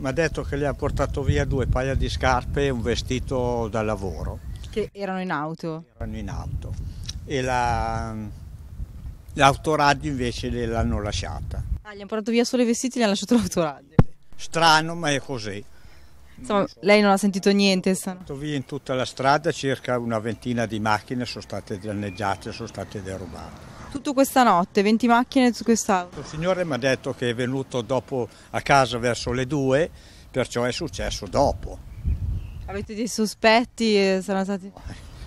mi ha detto che gli ha portato via due paia di scarpe e un vestito da lavoro. Che erano in auto? Erano in auto. E la, l'autoradio invece l'hanno lasciata. Ah, gli hanno portato via solo i vestiti e gli hanno lasciato l'autoradio. Strano, ma è così. Insomma, non so. lei non ha sentito niente? Sono stato via in tutta la strada, circa una ventina di macchine sono state danneggiate, sono state derubate. Tutto questa notte, 20 macchine su quest'auto. Il signore mi ha detto che è venuto dopo a casa verso le 2, perciò è successo dopo. Avete dei sospetti? Eh, sono stati...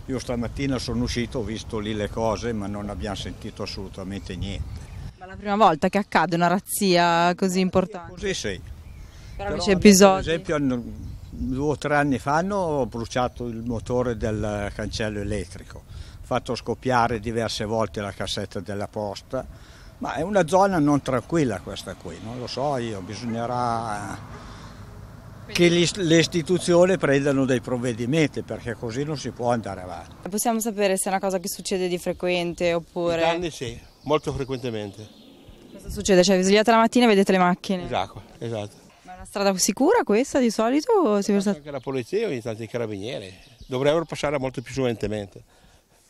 Io stamattina sono uscito, ho visto lì le cose, ma non abbiamo sentito assolutamente niente. Ma è la prima volta che accade una razzia così importante? Così sì. Però, Però c'è episodi. Per esempio due o tre anni fa hanno bruciato il motore del cancello elettrico, fatto scoppiare diverse volte la cassetta della posta, ma è una zona non tranquilla questa qui, non lo so io, bisognerà che le istituzioni prendano dei provvedimenti perché così non si può andare avanti. Possiamo sapere se è una cosa che succede di frequente oppure... anni sì, molto frequentemente. Cosa succede? Cioè vi svegliate la mattina e vedete le macchine? Esatto, esatto una strada sicura questa di solito? Si versa... Anche la polizia ogni tanto i carabinieri, dovrebbero passare molto più fluentemente.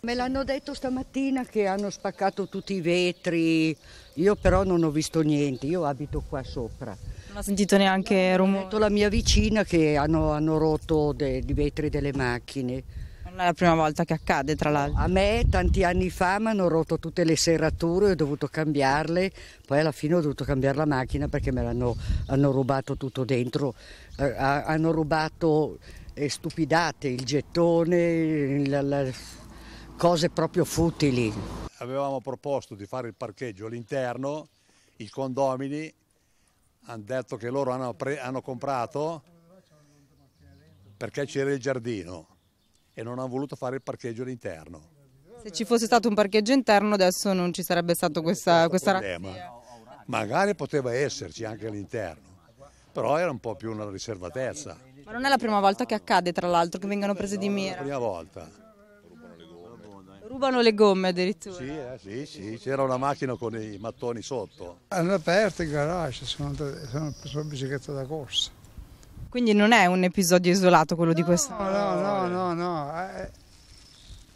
Me l'hanno detto stamattina che hanno spaccato tutti i vetri, io però non ho visto niente, io abito qua sopra. Non ho sentito neanche rumore? Ho detto la mia vicina che hanno, hanno rotto i vetri delle macchine. Non è la prima volta che accade, tra l'altro. A me tanti anni fa mi hanno rotto tutte le serrature, ho dovuto cambiarle, poi alla fine ho dovuto cambiare la macchina perché me l'hanno rubato tutto dentro. Eh, hanno rubato eh, stupidate, il gettone, la, la, cose proprio futili. Avevamo proposto di fare il parcheggio all'interno, i condomini hanno detto che loro hanno, pre, hanno comprato perché c'era il giardino e non hanno voluto fare il parcheggio all'interno. Se ci fosse stato un parcheggio interno adesso non ci sarebbe stato questa, questa razzia. Magari poteva esserci anche all'interno, però era un po' più una riservatezza. Ma non è la prima volta che accade, tra l'altro, che vengano prese di mira. No, è la prima volta. Rubano le gomme addirittura. Sì, eh, sì, sì, c'era una macchina con i mattoni sotto. Hanno aperto il garage, sono, sono su bicicletta da corsa. Quindi non è un episodio isolato quello no, di questa. No, no, no, no, no. Eh,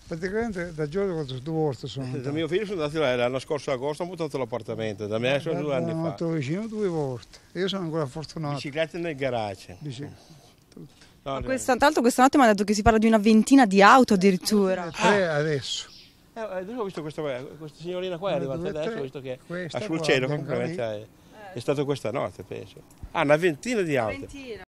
praticamente da giorno che sono divorzo eh, sono. Da mio figlio sono andato l'anno scorso agosto ho buttato l'appartamento, da me eh, sono due anni fa. Sono vicino due volte. Io sono ancora fortunato. Biciclette nel garage. Biciclette. No, questa, tra l'altro questa notte mi ha detto che si parla di una ventina di auto addirittura. Eh, tre adesso. Eh, ho visto questa, questa signorina qua è arrivata adesso, ho visto che ha sul cielo completamente. È, è stata questa notte, penso. Ah, una ventina di auto. Ventina.